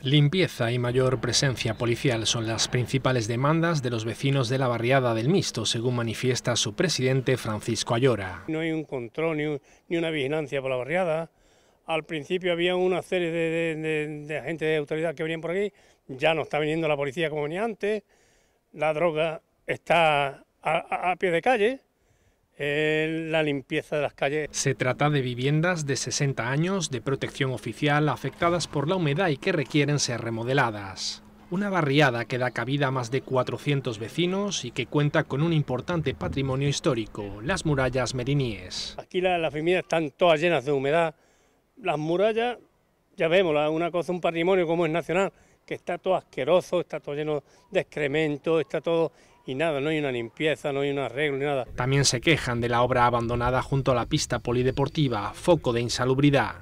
Limpieza y mayor presencia policial son las principales demandas de los vecinos de la barriada del Misto... según manifiesta su presidente Francisco Ayora. No hay un control ni, una vigilancia por la barriada. Al principio había una serie de, agentes de autoridad que venían por aquí. Ya no está viniendo la policía como venía antes. La droga está a pie de calle la limpieza de las calles. Se trata de viviendas de 60 años de protección oficial afectadas por la humedad y que requieren ser remodeladas. Una barriada que da cabida a más de 400 vecinos y que cuenta con un importante patrimonio histórico, las murallas meriníes. Aquí las, las viviendas están todas llenas de humedad. Las murallas, ya vemos, una cosa, un patrimonio como es nacional, que está todo asqueroso, está todo lleno de excremento, está todo y nada, no hay una limpieza, no hay un arreglo ni nada. También se quejan de la obra abandonada junto a la pista polideportiva, foco de insalubridad.